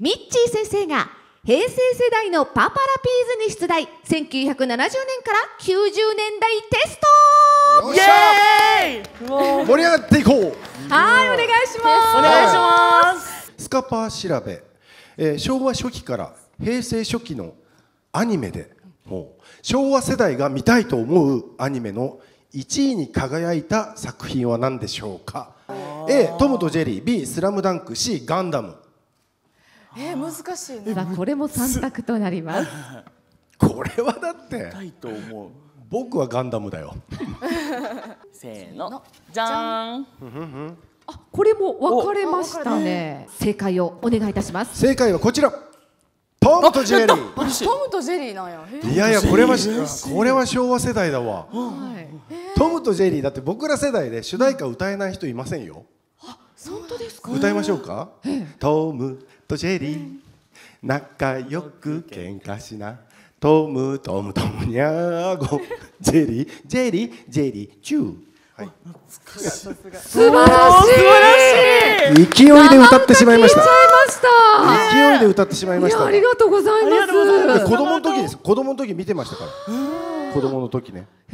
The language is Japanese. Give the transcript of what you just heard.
ミッチー先生が平成世代のパパラピーズに出題1970年から90年代テスト盛り上がっていこうはいお願いしますお願いしますスカパー調べ、えー、昭和初期から平成初期のアニメでもう昭和世代が見たいと思うアニメの1位に輝いた作品は何でしょうか A「トムとジェリー」B「スラムダンク C「ガンダム」え難しいさあこれも三択となります。これはだって僕はガンダムだよ。せーのじゃん。あこれも分かれましたね。正解をお願いいたします。正解はこちら。トムとジェリー。トムとジェリーなんや。いやいやこれはこれは昭和世代だわ。トムとジェリーだって僕ら世代で主題歌歌えない人いませんよ。あ本当ですか。歌いましょうか。トムとジェリー仲良く喧嘩しなトムトムトムニャーゴジェリージェリージェリーチューはい素晴らしい素晴らしい勢いで歌ってしまいました勢いで歌ってしまいましたありがとうございます子供の時です子供の時見てましたから子供の時ね